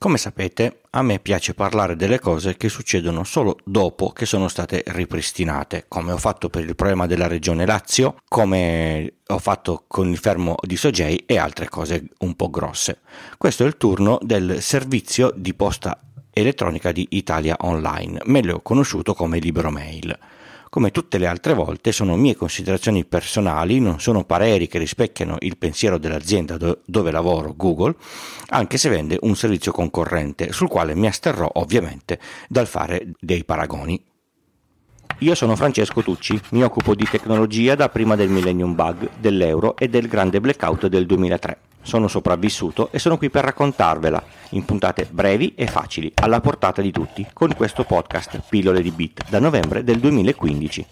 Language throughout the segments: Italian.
Come sapete, a me piace parlare delle cose che succedono solo dopo che sono state ripristinate, come ho fatto per il problema della regione Lazio, come ho fatto con il fermo di Sogei e altre cose un po' grosse. Questo è il turno del servizio di posta elettronica di Italia Online, meglio conosciuto come Libro Mail. Come tutte le altre volte sono mie considerazioni personali, non sono pareri che rispecchiano il pensiero dell'azienda do- dove lavoro, Google, anche se vende un servizio concorrente, sul quale mi asterrò ovviamente dal fare dei paragoni. Io sono Francesco Tucci, mi occupo di tecnologia da prima del Millennium Bug, dell'euro e del grande blackout del 2003 sono sopravvissuto e sono qui per raccontarvela in puntate brevi e facili, alla portata di tutti, con questo podcast Pillole di Bit da novembre del 2015.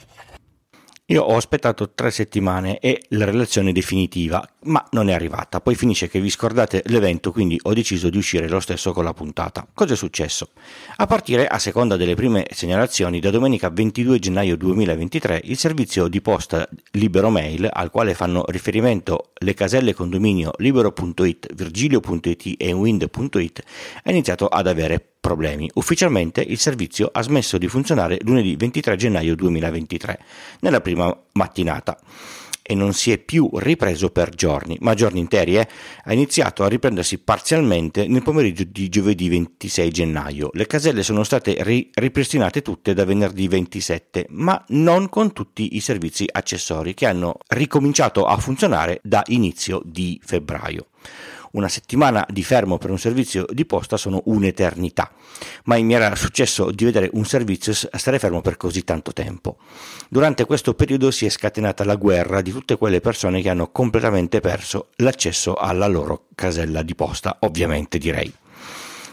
Io ho aspettato tre settimane e la relazione definitiva, ma non è arrivata. Poi finisce che vi scordate l'evento, quindi ho deciso di uscire lo stesso con la puntata. Cosa è successo? A partire, a seconda delle prime segnalazioni, da domenica 22 gennaio 2023, il servizio di posta Libero Mail, al quale fanno riferimento le caselle condominio libero.it, virgilio.it e wind.it, ha iniziato ad avere problemi. Ufficialmente il servizio ha smesso di funzionare lunedì 23 gennaio 2023, nella prima mattinata e non si è più ripreso per giorni, ma giorni interi, eh? ha iniziato a riprendersi parzialmente nel pomeriggio di giovedì 26 gennaio. Le caselle sono state ri- ripristinate tutte da venerdì 27, ma non con tutti i servizi accessori che hanno ricominciato a funzionare da inizio di febbraio una settimana di fermo per un servizio di posta sono un'eternità, mai mi era successo di vedere un servizio stare fermo per così tanto tempo. Durante questo periodo si è scatenata la guerra di tutte quelle persone che hanno completamente perso l'accesso alla loro casella di posta, ovviamente direi.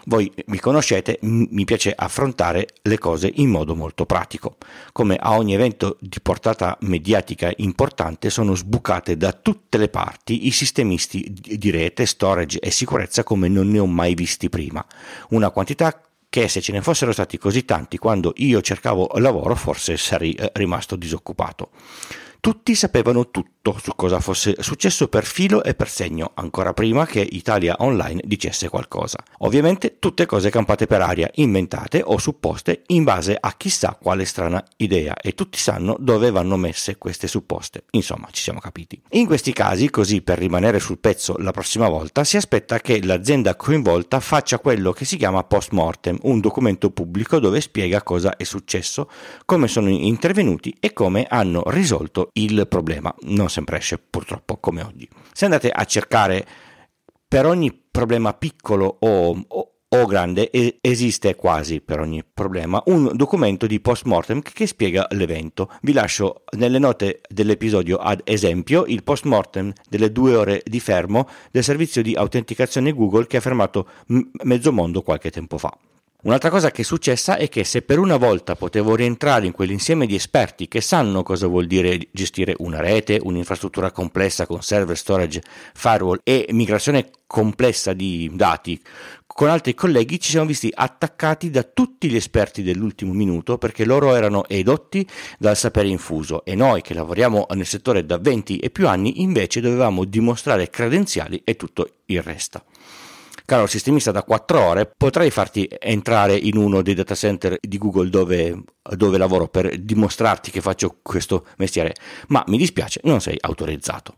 Voi mi conoscete, mi piace affrontare le cose in modo molto pratico. Come a ogni evento di portata mediatica importante sono sbucate da tutte le parti i sistemisti di rete, storage e sicurezza come non ne ho mai visti prima. Una quantità che se ce ne fossero stati così tanti quando io cercavo lavoro forse sarei eh, rimasto disoccupato. Tutti sapevano tutto tutto su cosa fosse successo per filo e per segno, ancora prima che Italia Online dicesse qualcosa. Ovviamente tutte cose campate per aria, inventate o supposte in base a chissà quale strana idea e tutti sanno dove vanno messe queste supposte. Insomma, ci siamo capiti. In questi casi, così per rimanere sul pezzo la prossima volta, si aspetta che l'azienda coinvolta faccia quello che si chiama post mortem, un documento pubblico dove spiega cosa è successo, come sono intervenuti e come hanno risolto il problema. Non sempre esce purtroppo come oggi. Se andate a cercare per ogni problema piccolo o, o, o grande, e, esiste quasi per ogni problema un documento di post mortem che spiega l'evento. Vi lascio nelle note dell'episodio ad esempio il post mortem delle due ore di fermo del servizio di autenticazione Google che ha fermato m- mezzo mondo qualche tempo fa. Un'altra cosa che è successa è che se per una volta potevo rientrare in quell'insieme di esperti che sanno cosa vuol dire gestire una rete, un'infrastruttura complessa con server, storage, firewall e migrazione complessa di dati, con altri colleghi ci siamo visti attaccati da tutti gli esperti dell'ultimo minuto perché loro erano edotti dal sapere infuso e noi che lavoriamo nel settore da 20 e più anni invece dovevamo dimostrare credenziali e tutto il resto caro sistemista da 4 ore, potrei farti entrare in uno dei data center di Google dove, dove lavoro per dimostrarti che faccio questo mestiere, ma mi dispiace, non sei autorizzato.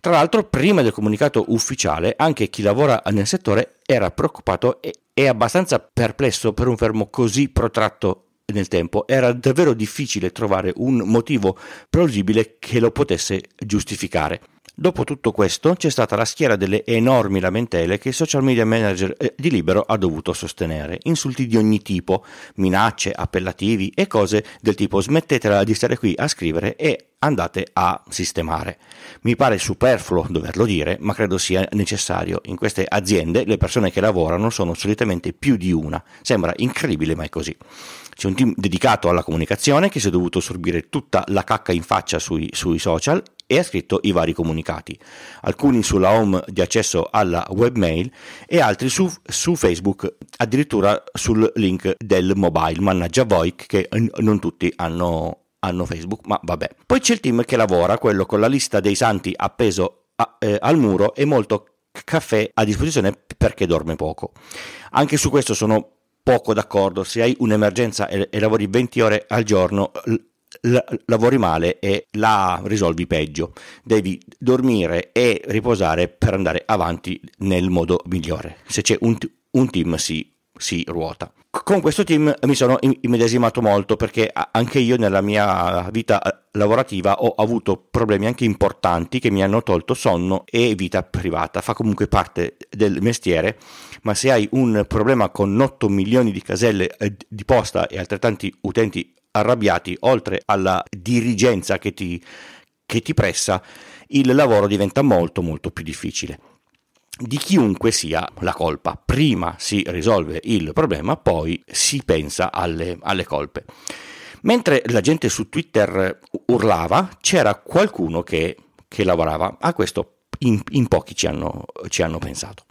Tra l'altro, prima del comunicato ufficiale, anche chi lavora nel settore era preoccupato e, abbastanza perplesso per un fermo così protratto nel tempo. Era davvero difficile trovare un motivo plausibile che lo potesse giustificare. Dopo tutto questo c'è stata la schiera delle enormi lamentele che il social media manager eh, di Libero ha dovuto sostenere, insulti di ogni tipo, minacce, appellativi e cose del tipo smettetela di stare qui a scrivere e andate a sistemare. Mi pare superfluo doverlo dire, ma credo sia necessario. In queste aziende le persone che lavorano sono solitamente più di una. Sembra incredibile, ma è così. C'è un team dedicato alla comunicazione che si è dovuto sorbire tutta la cacca in faccia sui, sui social e ha scritto i vari comunicati, alcuni sulla home di accesso alla webmail e altri su, su Facebook, addirittura sul link del mobile. Mannaggia voi che non tutti hanno, hanno Facebook, ma vabbè. Poi c'è il team che lavora, quello con la lista dei santi appeso a, eh, al muro e molto caffè a disposizione perché dorme poco. Anche su questo sono poco d'accordo, se hai un'emergenza e, lavori 20 ore al giorno, la, lavori male e la risolvi peggio. Devi dormire e riposare per andare avanti nel modo migliore. Se c'è un, un team si, si, ruota. Con questo team mi sono immedesimato molto perché anche io nella mia vita eh, lavorativa ho avuto problemi anche importanti che mi hanno tolto sonno e vita privata. Fa comunque parte del mestiere, ma se hai un problema con 8 milioni di caselle eh, di posta e altrettanti utenti arrabbiati, oltre alla dirigenza che ti, che ti pressa, il lavoro diventa molto molto più difficile di chiunque sia la colpa. Prima si risolve il problema, poi si pensa alle, alle, colpe. Mentre la gente su Twitter urlava, c'era qualcuno che, che lavorava. A questo in, in pochi ci hanno, ci hanno pensato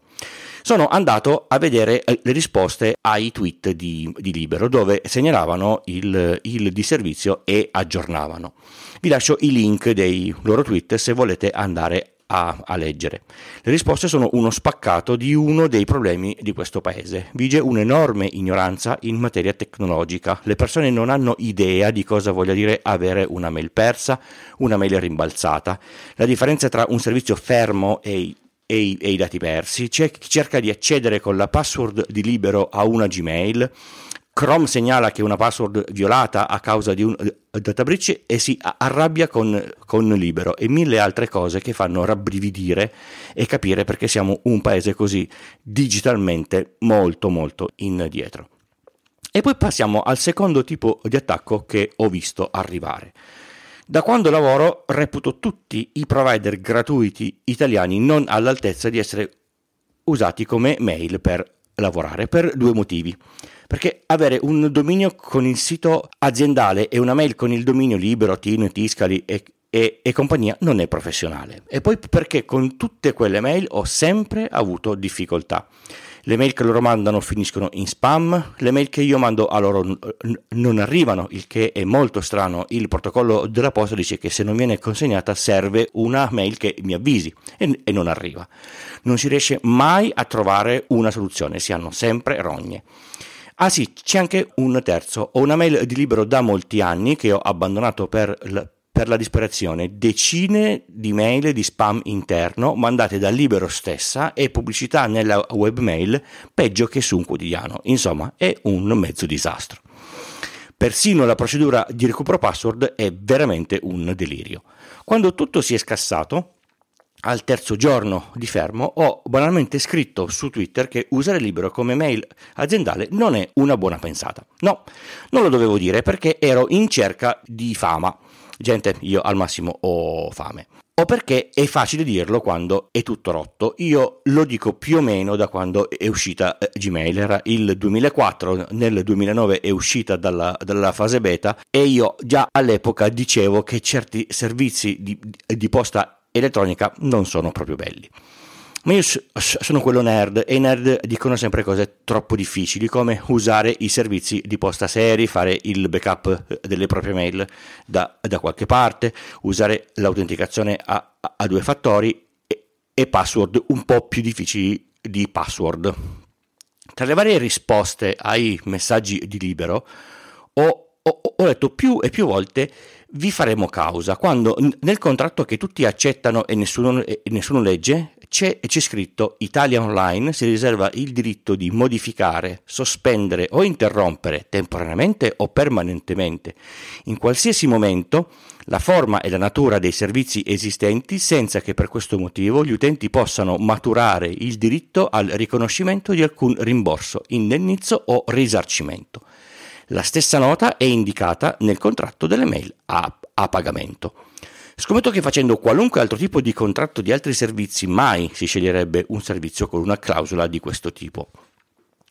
sono andato a vedere eh, le risposte ai tweet di, di Libero, dove segnalavano il, il disservizio e aggiornavano. Vi lascio i link dei loro tweet se volete andare a, a, leggere. Le risposte sono uno spaccato di uno dei problemi di questo paese. Vige un'enorme ignoranza in materia tecnologica. Le persone non hanno idea di cosa voglia dire avere una mail persa, una mail rimbalzata. La differenza tra un servizio fermo e e i, e i dati persi, c'è cioè, chi cerca di accedere con la password di libero a una Gmail, Chrome segnala che una password violata a causa di un eh, data breach e si arrabbia con, con, Libero e mille altre cose che fanno rabbrividire e capire perché siamo un paese così digitalmente molto molto indietro. E poi passiamo al secondo tipo di attacco che ho visto arrivare. Da quando lavoro reputo tutti i provider gratuiti italiani non all'altezza di essere usati come mail per lavorare per due motivi. Perché avere un dominio con il sito aziendale e una mail con il dominio libero, Tino, Tiscali e, e, e, compagnia non è professionale. E poi perché con tutte quelle mail ho sempre avuto difficoltà. Le mail che loro mandano finiscono in spam, le mail che io mando a loro n- non arrivano, il che è molto strano. Il protocollo della posta dice che se non viene consegnata serve una mail che mi avvisi e, e non arriva. Non si riesce mai a trovare una soluzione, si hanno sempre rogne. Ah sì, c'è anche un terzo. Ho una mail di libero da molti anni che ho abbandonato per, il per la disperazione decine di mail di spam interno mandate da Libero stessa e pubblicità nella webmail peggio che su un quotidiano. Insomma, è un mezzo disastro. Persino la procedura di recupero password è veramente un delirio. Quando tutto si è scassato, al terzo giorno di fermo ho banalmente scritto su Twitter che usare libero come mail aziendale non è una buona pensata. No, non lo dovevo dire perché ero in cerca di fama gente io al massimo ho fame. O perché è facile dirlo quando è tutto rotto. Io lo dico più o meno da quando è uscita eh, Gmail, era il 2004, nel 2009 è uscita dalla, dalla fase beta e io già all'epoca dicevo che certi servizi di, di posta elettronica non sono proprio belli. Ma io sono quello nerd e i nerd dicono sempre cose troppo difficili come usare i servizi di posta seri, fare il backup eh, delle proprie mail da, da qualche parte, usare l'autenticazione a, a due fattori e, e password un po' più difficili di password. Tra le varie risposte ai messaggi di libero ho ho, detto più e più volte vi faremo causa quando nel contratto che tutti accettano e nessuno, e nessuno legge c'è, c'è scritto Italia Online si riserva il diritto di modificare, sospendere o interrompere temporaneamente o permanentemente, in qualsiasi momento, la forma e la natura dei servizi esistenti senza che per questo motivo gli utenti possano maturare il diritto al riconoscimento di alcun rimborso, indennizzo o risarcimento. La stessa nota è indicata nel contratto delle mail a, a pagamento. Scommetto che facendo qualunque altro tipo di contratto di altri servizi mai si sceglierebbe un servizio con una clausola di questo tipo.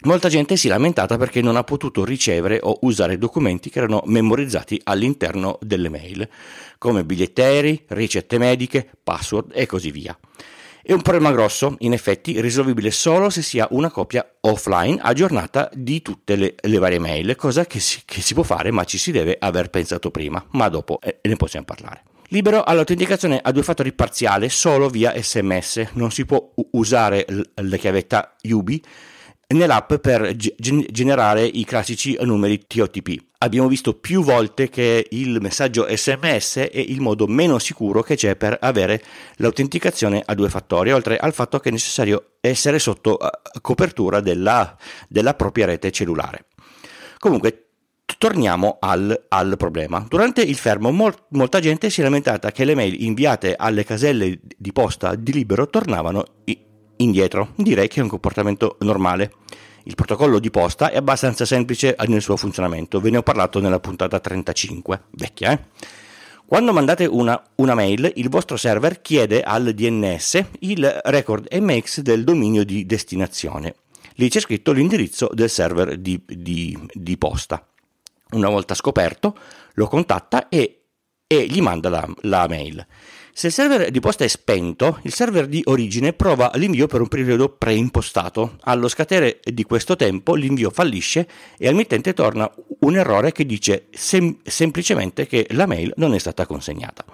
Molta gente si è lamentata perché non ha potuto ricevere o usare documenti che erano memorizzati all'interno delle mail, come biglietteri, ricette mediche, password e così via. È un problema grosso, in effetti, risolvibile solo se si ha una copia offline aggiornata di tutte le, le varie mail, cosa che si, che si, può fare ma ci si deve aver pensato prima, ma dopo eh, ne possiamo parlare libero all'autenticazione a due fattori parziale solo via sms, non si può usare la chiavetta Yubi nell'app per ge- generare i classici numeri TOTP. Abbiamo visto più volte che il messaggio SMS è il modo meno sicuro che c'è per avere l'autenticazione a due fattori, oltre al fatto che è necessario essere sotto eh, copertura della, della propria rete cellulare. Comunque Torniamo al, al problema. Durante il fermo mol, molta gente si è lamentata che le mail inviate alle caselle di posta di libero tornavano indietro. Direi che è un comportamento normale. Il protocollo di posta è abbastanza semplice nel suo funzionamento, ve ne ho parlato nella puntata 35, vecchia eh? Quando mandate una, una, mail, il vostro server chiede al DNS il record MX del dominio di destinazione. Lì c'è scritto l'indirizzo del server di, di, di posta. Una volta scoperto, lo contatta e, e gli manda la, la mail. Se il server di posta è spento, il server di origine prova l'invio per un periodo preimpostato. Allo scadere di questo tempo l'invio fallisce e al mittente torna un errore che dice sem- semplicemente che la mail non è stata consegnata.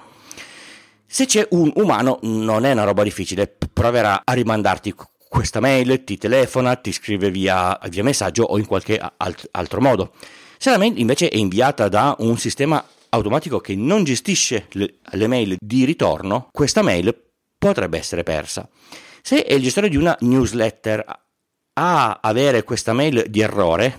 Se c'è un umano non è una roba difficile, proverà a rimandarti questa mail ti telefona, ti scrive via, via messaggio o in qualche alt- altro modo. Se la mail invece è inviata da un sistema automatico che non gestisce le, le mail di ritorno, questa mail potrebbe essere persa. Se è il gestore di una newsletter a avere questa mail di errore,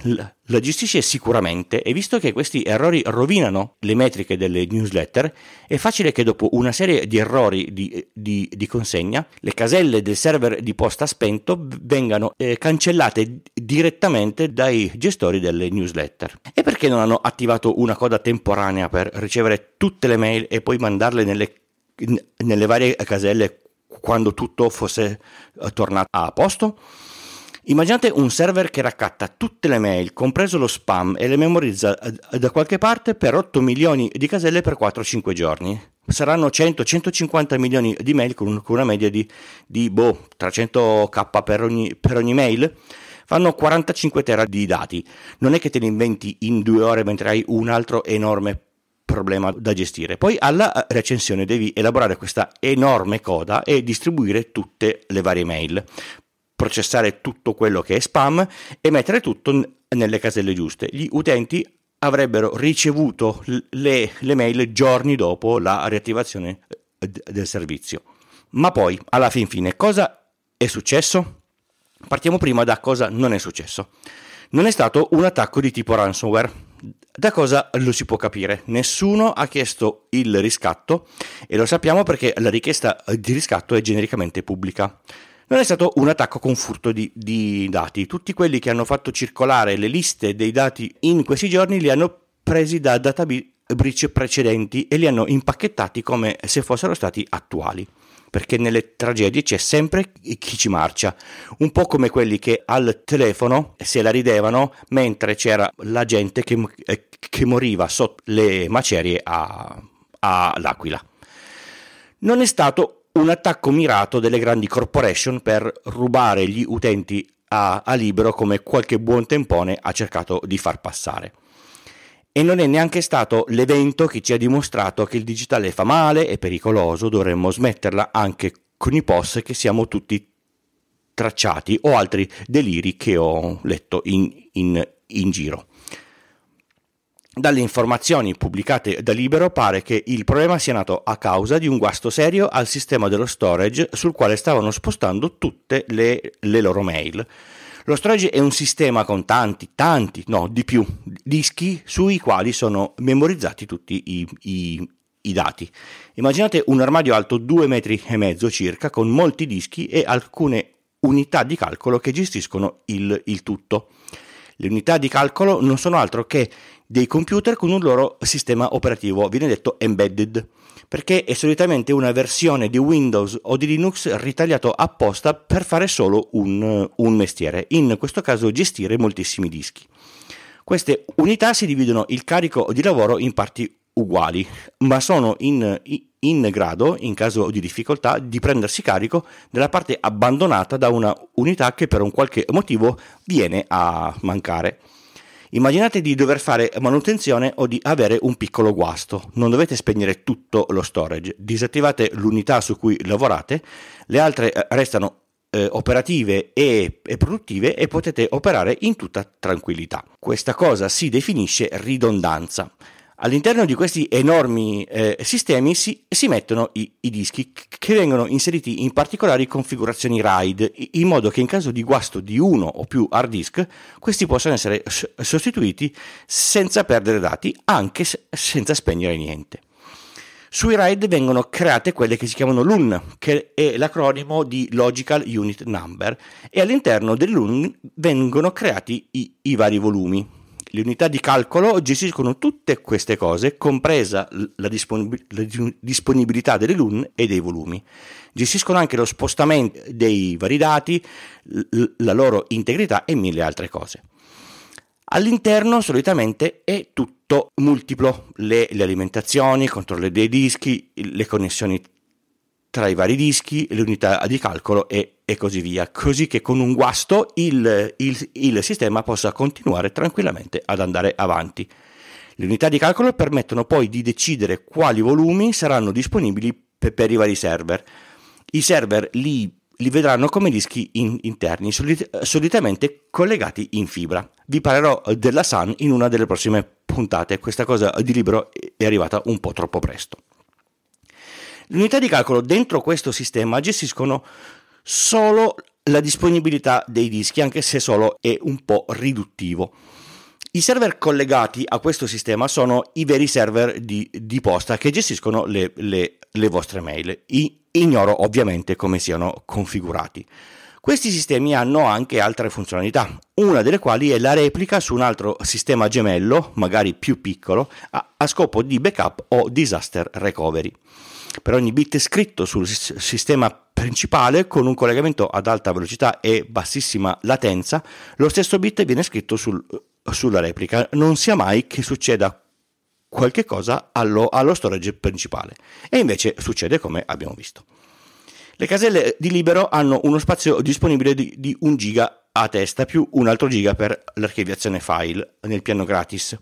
la gestisce sicuramente e visto che questi errori rovinano le metriche delle newsletter, è facile che dopo una serie di errori di, eh, di, di consegna, le caselle del server di posta spento vengano eh, cancellate direttamente dai gestori delle newsletter. E perché non hanno attivato una coda temporanea per ricevere tutte le mail e poi mandarle nelle, nelle varie caselle quando tutto fosse eh, tornato a posto? Immaginate un server che raccatta tutte le mail, compreso lo spam, e le memorizza eh, da qualche parte per 8 milioni di caselle per 4-5 giorni. Saranno 100-150 milioni di mail con una media di, di boh, 300k per ogni, per ogni mail fanno 45 tera di dati. Non è che te li inventi in due ore mentre hai un altro enorme problema da gestire. Poi alla eh, recensione devi elaborare questa enorme coda e distribuire tutte le varie mail processare tutto quello che è spam e mettere tutto nelle caselle giuste. Gli utenti avrebbero ricevuto le, le mail giorni dopo la riattivazione eh, del servizio. Ma poi, alla fin fine, cosa è successo? Partiamo prima da cosa non è successo. Non è stato un attacco di tipo ransomware. Da cosa lo si può capire? Nessuno ha chiesto il riscatto e lo sappiamo perché la richiesta di riscatto è genericamente pubblica non è stato un attacco con furto di, di dati. Tutti quelli che hanno fatto circolare le liste dei dati in questi giorni li hanno presi da database precedenti e li hanno impacchettati come se fossero stati attuali perché nelle tragedie c'è sempre chi ci marcia, un po' come quelli che al telefono se la ridevano mentre c'era la gente che, eh, che moriva sotto le macerie all'Aquila. Non è stato un attacco mirato delle grandi corporation per rubare gli utenti a, a libero come qualche buon tempone ha cercato di far passare e non è neanche stato l'evento che ci ha dimostrato che il digitale fa male, è pericoloso, dovremmo smetterla anche con i post che siamo tutti tracciati o altri deliri che ho letto in, in, in giro. Dalle informazioni pubblicate da Libero pare che il problema sia nato a causa di un guasto serio al sistema dello storage sul quale stavano spostando tutte le, le loro mail. Lo storage è un sistema con tanti, tanti, no, di più, dischi sui quali sono memorizzati tutti i, i, i dati. Immaginate un armadio alto 2 metri e mezzo circa con molti dischi e alcune unità di calcolo che gestiscono il, il tutto. Le unità di calcolo non sono altro che dei computer con un loro sistema operativo, viene detto embedded, perché è solitamente una versione di Windows o di Linux ritagliato apposta per fare solo un, un mestiere, in questo caso gestire moltissimi dischi. Queste unità si dividono il carico di lavoro in parti uguali, ma sono in, in, grado, in caso di difficoltà, di prendersi carico della parte abbandonata da una unità che per un qualche motivo viene a mancare. Immaginate di dover fare manutenzione o di avere un piccolo guasto. Non dovete spegnere tutto lo storage, disattivate l'unità su cui lavorate, le altre eh, restano eh, operative e, produttive e potete operare in tutta tranquillità. Questa cosa si definisce ridondanza. All'interno di questi enormi eh, sistemi si, si mettono i, i, dischi che vengono inseriti in particolari configurazioni RAID, in modo che in caso di guasto di uno o più hard disk, questi possano essere sostituiti senza perdere dati, anche se senza spegnere niente. Sui RAID vengono create quelle che si chiamano LUN, che è l'acronimo di Logical Unit Number, e all'interno dell'UN vengono creati i, i vari volumi. Le unità di calcolo gestiscono tutte queste cose, compresa la, dispon- la disponibilità delle LUN e dei volumi. Gestiscono anche lo spostamento dei vari dati, l- la loro integrità e mille altre cose. All'interno solitamente è tutto multiplo, le, le alimentazioni, il controllo dei dischi, le connessioni tra i vari dischi, le unità di calcolo e e così via, così che con un guasto il, il, il sistema possa continuare tranquillamente ad andare avanti. Le unità di calcolo permettono poi di decidere quali volumi saranno disponibili per, per i vari server. I server li, li vedranno come dischi in, interni, solit, solitamente collegati in fibra. Vi parlerò della Sun in una delle prossime puntate, questa cosa di libro è arrivata un po' troppo presto. Le unità di calcolo dentro questo sistema gestiscono solo la disponibilità dei dischi, anche se solo è un po' riduttivo. I server collegati a questo sistema sono i veri server di, di posta che gestiscono le, le, le vostre mail. I, ignoro ovviamente come siano configurati. Questi sistemi hanno anche altre funzionalità, una delle quali è la replica su un altro sistema gemello, magari più piccolo, a, a scopo di backup o disaster recovery per ogni bit scritto sul sistema principale con un collegamento ad alta velocità e bassissima latenza, lo stesso bit viene scritto sul, sulla replica. Non sia mai che succeda qualche cosa allo, allo storage principale. E invece succede come abbiamo visto. Le caselle di libero hanno uno spazio disponibile di, di 1 giga a testa più un altro giga per l'archiviazione file nel piano gratis.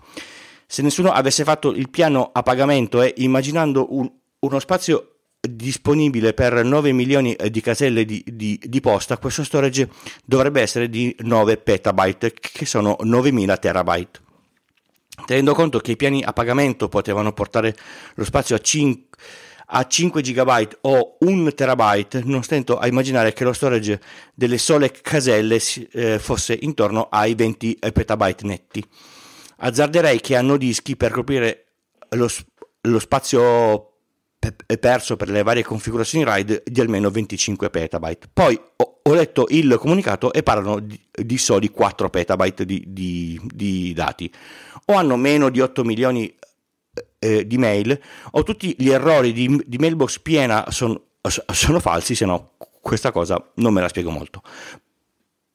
Se nessuno avesse fatto il piano a pagamento e immaginando un uno spazio disponibile per 9 milioni eh, di caselle di, di, di, posta, questo storage dovrebbe essere di 9 petabyte, che sono 9000 terabyte. Tenendo conto che i piani a pagamento potevano portare lo spazio a 5, a 5 GB o 1 terabyte, non stento a immaginare che lo storage delle sole caselle eh, fosse intorno ai 20 eh, petabyte netti. Azzarderei che hanno dischi per coprire lo, lo spazio è perso per le varie configurazioni RAID di almeno 25 petabyte. Poi ho, letto il comunicato e parlano di, di soli 4 petabyte di, di, di, dati. O hanno meno di 8 milioni eh, eh, di mail, o tutti gli errori di, mailbox piena son, sono falsi, se no questa cosa non me la spiego molto.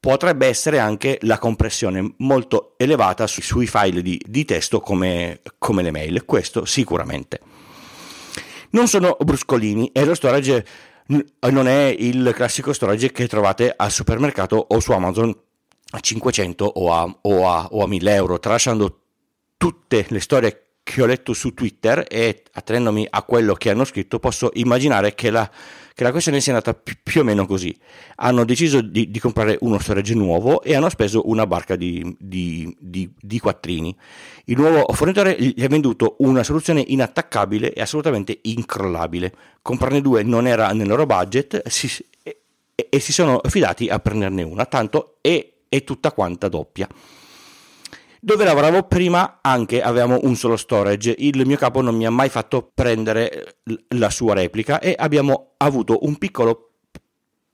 Potrebbe essere anche la compressione molto elevata su, sui file di, testo come, come le mail, questo sicuramente. Non sono bruscolini e lo storage non è il classico storage che trovate al supermercato o su Amazon a 500 o a, o a, o a 1000 euro, tralasciando tutte le storie che ho letto su Twitter e attenendomi a quello che hanno scritto posso immaginare che la, che la questione sia andata più, più, o meno così. Hanno deciso di, di, comprare uno storage nuovo e hanno speso una barca di, di, di quattrini. Il nuovo fornitore gli ha venduto una soluzione inattaccabile e assolutamente incrollabile. Comprarne due non era nel loro budget si, e, e, si sono fidati a prenderne una, tanto è, è tutta quanta doppia. Dove lavoravo prima anche avevamo un solo storage, il mio capo non mi ha mai fatto prendere eh, la sua replica e abbiamo avuto un piccolo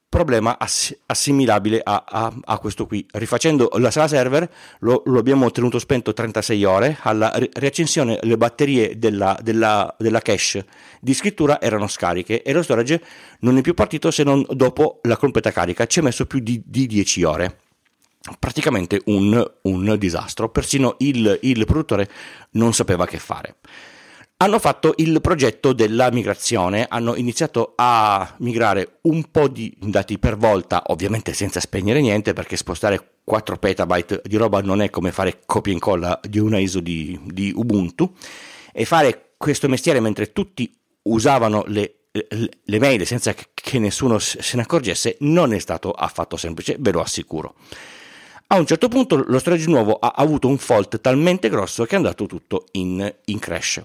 problema ass- assimilabile a, a, a, questo qui. Rifacendo la sala server lo, lo abbiamo tenuto spento 36 ore, alla ri- riaccensione le batterie della, della, della, cache di scrittura erano scariche e lo storage non è più partito se non dopo la completa carica, ci ha messo più di, di 10 ore praticamente un, un disastro, persino il, il produttore non sapeva che fare hanno fatto il progetto della migrazione, hanno iniziato a migrare un po' di dati per volta, ovviamente senza spegnere niente perché spostare 4 petabyte di roba non è come fare copia e incolla di una ISO di, di, Ubuntu e fare questo mestiere mentre tutti usavano le, le, le mail senza che nessuno se ne accorgesse non è stato affatto semplice, ve lo assicuro a un certo punto lo storage nuovo ha avuto un fault talmente grosso che è andato tutto in, in crash.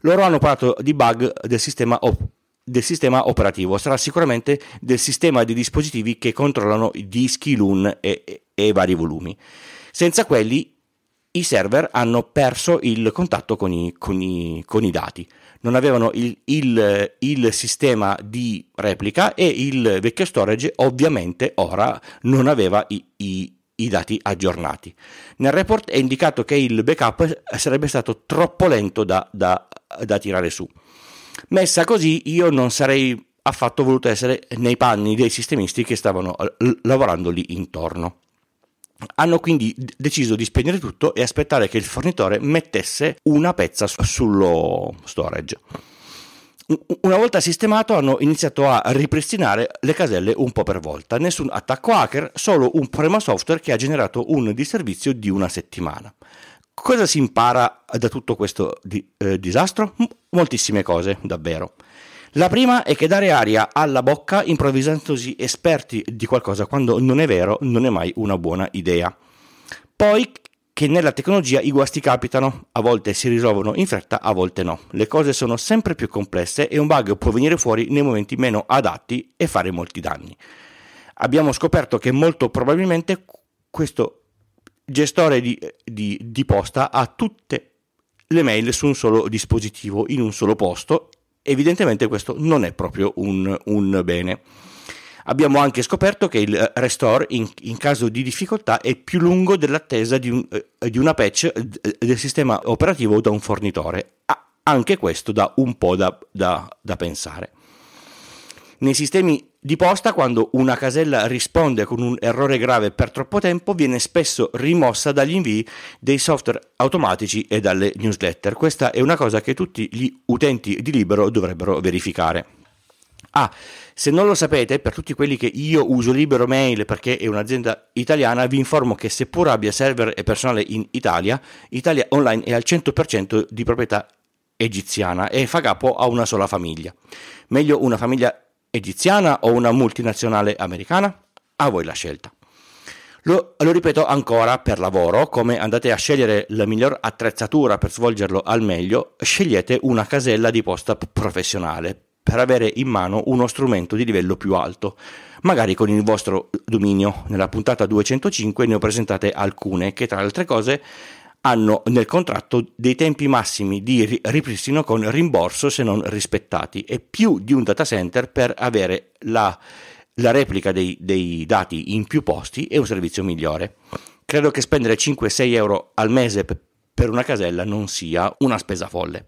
Loro hanno parlato di bug del sistema, op- del sistema, operativo, sarà sicuramente del sistema di dispositivi che controllano i dischi, LUN e, e, e vari volumi. Senza quelli i server hanno perso il contatto con i, con i, con i dati, non avevano il, il, il, sistema di replica e il vecchio storage ovviamente ora non aveva i, i dati aggiornati. Nel report è indicato che il backup sarebbe stato troppo lento da, da, da tirare su. Messa così io non sarei affatto voluto essere nei panni dei sistemisti che stavano eh, l- lavorando lì intorno. Hanno quindi deciso di spegnere tutto e aspettare che il fornitore mettesse una pezza sullo storage una volta sistemato hanno iniziato a ripristinare le caselle un po' per volta. Nessun attacco hacker, solo un problema software che ha generato un disservizio di una settimana. Cosa si impara da tutto questo di, eh, disastro? Moltissime cose, davvero. La prima è che dare aria alla bocca improvvisandosi esperti di qualcosa quando non è vero non è mai una buona idea. Poi che nella tecnologia i guasti capitano, a volte si risolvono in fretta, a volte no. Le cose sono sempre più complesse e un bug può venire fuori nei momenti meno adatti e fare molti danni. Abbiamo scoperto che molto probabilmente questo gestore di, di, di posta ha tutte le mail su un solo dispositivo, in un solo posto. Evidentemente questo non è proprio un, un bene. Abbiamo anche scoperto che il eh, restore in, in caso di difficoltà è più lungo dell'attesa di, un, eh, di una patch eh, del sistema operativo da un fornitore. anche questo dà un po' da, da, da pensare. Nei sistemi di posta, quando una casella risponde con un errore grave per troppo tempo, viene spesso rimossa dagli invii dei software automatici e dalle newsletter. Questa è una cosa che tutti gli utenti di libero dovrebbero verificare. Ah, se non lo sapete, per tutti quelli che io uso libero mail perché è un'azienda italiana, vi informo che seppur abbia server e personale in Italia, Italia Online è al 100% di proprietà egiziana e fa capo a una sola famiglia. Meglio una famiglia egiziana o una multinazionale americana? A voi la scelta. Lo, lo, ripeto ancora per lavoro, come andate a scegliere la miglior attrezzatura per svolgerlo al meglio, scegliete una casella di posta professionale per avere in mano uno strumento di livello più alto, magari con il vostro dominio. Nella puntata 205 ne ho presentate alcune che tra le altre cose hanno nel contratto dei tempi massimi di ripristino con rimborso se non rispettati e più di un data center per avere la, la replica dei, dei dati in più posti e un servizio migliore. Credo che spendere 5-6 euro al mese per una casella non sia una spesa folle.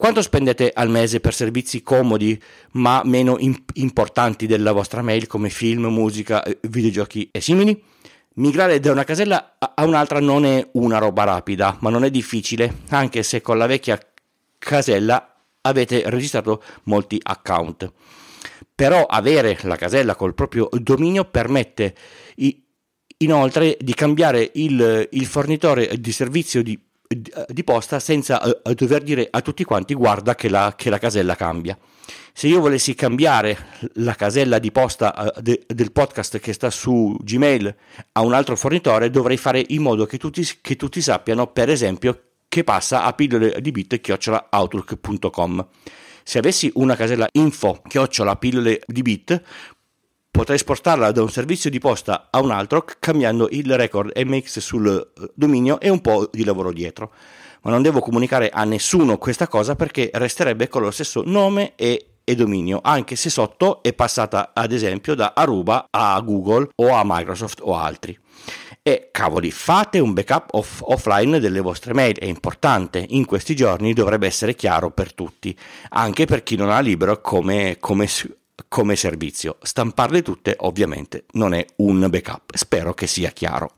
Quanto spendete al mese per servizi comodi ma meno imp- importanti della vostra mail come film, musica, eh, videogiochi e simili? Migrare da una casella a un'altra non è una roba rapida, ma non è difficile, anche se con la vecchia casella avete registrato molti account. Però avere la casella col proprio dominio permette i- inoltre di cambiare il, il fornitore di servizio di di posta senza eh, eh, dover dire a tutti quanti guarda che la, che la casella cambia. Se io volessi cambiare la casella di posta eh, de, del podcast che sta su Gmail a un altro fornitore, dovrei fare in modo che tutti, che tutti sappiano, per esempio, che passa a pillole di bit chiocciolaoutlook.com. Se avessi una casella info chiocciola pillole di bit, potrai spostarla da un servizio di posta a un altro cambiando il record MX sul eh, dominio e un po' di lavoro dietro. Ma non devo comunicare a nessuno questa cosa perché resterebbe con lo stesso nome e e dominio, anche se sotto è passata ad esempio da Aruba a Google o a Microsoft o altri. E cavoli, fate un backup off- offline delle vostre mail, è importante, in questi giorni dovrebbe essere chiaro per tutti, anche per chi non ha libero come, come come servizio. Stamparle tutte ovviamente non è un backup, spero che sia chiaro.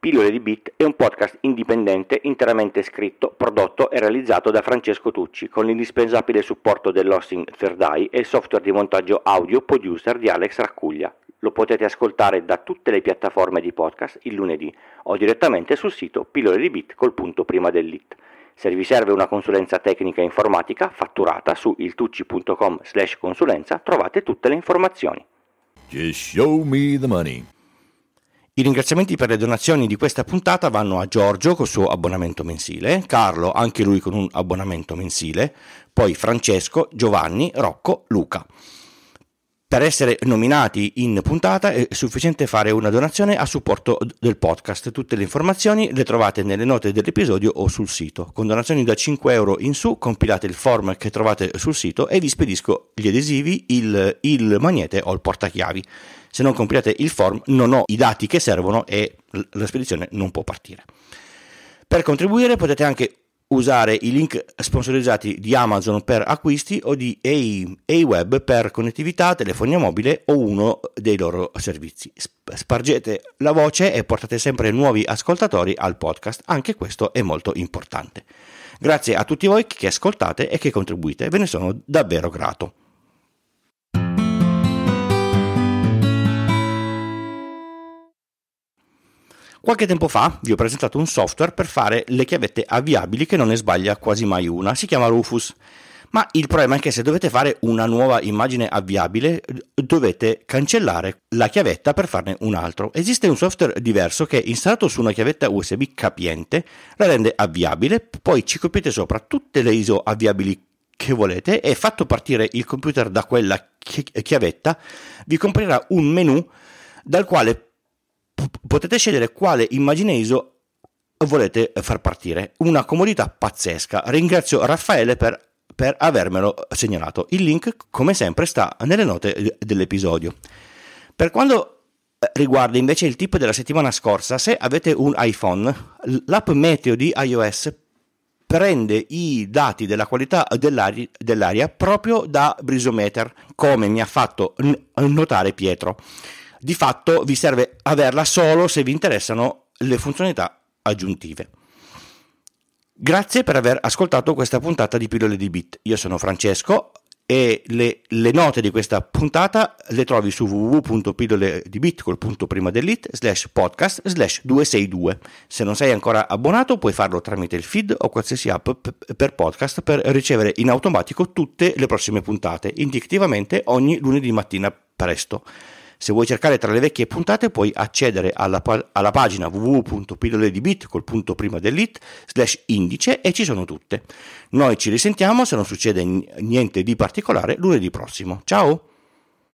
Pillole di Bit è un podcast indipendente interamente scritto, prodotto e realizzato da Francesco Tucci con l'indispensabile supporto dell'hosting Third Eye e il software di montaggio audio producer di Alex Raccuglia. Lo potete ascoltare da tutte le piattaforme di podcast il lunedì o direttamente sul sito pillole di bit col punto prima dell'it. Se vi serve una consulenza tecnica informatica fatturata su iltucci.com slash consulenza trovate tutte le informazioni. Just show me the money. I ringraziamenti per le donazioni di questa puntata vanno a Giorgio con il suo abbonamento mensile, Carlo anche lui con un abbonamento mensile, poi Francesco, Giovanni, Rocco, Luca. Per essere nominati in puntata è sufficiente fare una donazione a supporto del podcast. Tutte le informazioni le trovate nelle note dell'episodio o sul sito. Con donazioni da 5 euro in su compilate il form che trovate sul sito e vi spedisco gli adesivi, il, il magnete o il portachiavi. Se non compilate il form non ho i dati che servono e la spedizione non può partire. Per contribuire potete anche usare i link sponsorizzati di Amazon per acquisti o di AWeb per connettività, telefonia mobile o uno dei loro servizi. Spargete la voce e portate sempre nuovi ascoltatori al podcast, anche questo è molto importante. Grazie a tutti voi che ascoltate e che contribuite, ve ne sono davvero grato. Qualche tempo fa vi ho presentato un software per fare le chiavette avviabili che non ne sbaglia quasi mai una, si chiama Rufus. Ma il problema è che se dovete fare una nuova immagine avviabile dovete cancellare la chiavetta per farne un altro. Esiste un software diverso che installato su una chiavetta USB capiente la rende avviabile, poi ci copiate sopra tutte le ISO avviabili che volete e fatto partire il computer da quella chiavetta vi comprerà un menu dal quale potete scegliere quale immagine ISO volete far partire. Una comodità pazzesca. Ringrazio Raffaele per, per avermelo segnalato. Il link, come sempre, sta nelle note dell'episodio. Per quanto eh, riguarda invece il tip della settimana scorsa, se avete un iPhone, l'app meteo di iOS prende i dati della qualità dell'aria, dell'aria proprio da Brisometer, come mi ha fatto notare Pietro. Di fatto vi serve averla solo se vi interessano le funzionalità aggiuntive. Grazie per aver ascoltato questa puntata di Pillole di Bit. Io sono Francesco e le, le note di questa puntata le trovi su www.pilloledibit col punto prima dell'it slash podcast slash 262. Se non sei ancora abbonato puoi farlo tramite il feed o qualsiasi app per podcast per ricevere in automatico tutte le prossime puntate, indicativamente ogni lunedì mattina presto. Se vuoi cercare tra le vecchie puntate puoi accedere alla, alla pagina www.pilloledibit col punto prima dell'it slash indice e ci sono tutte. Noi ci risentiamo se non succede niente di particolare lunedì prossimo. Ciao!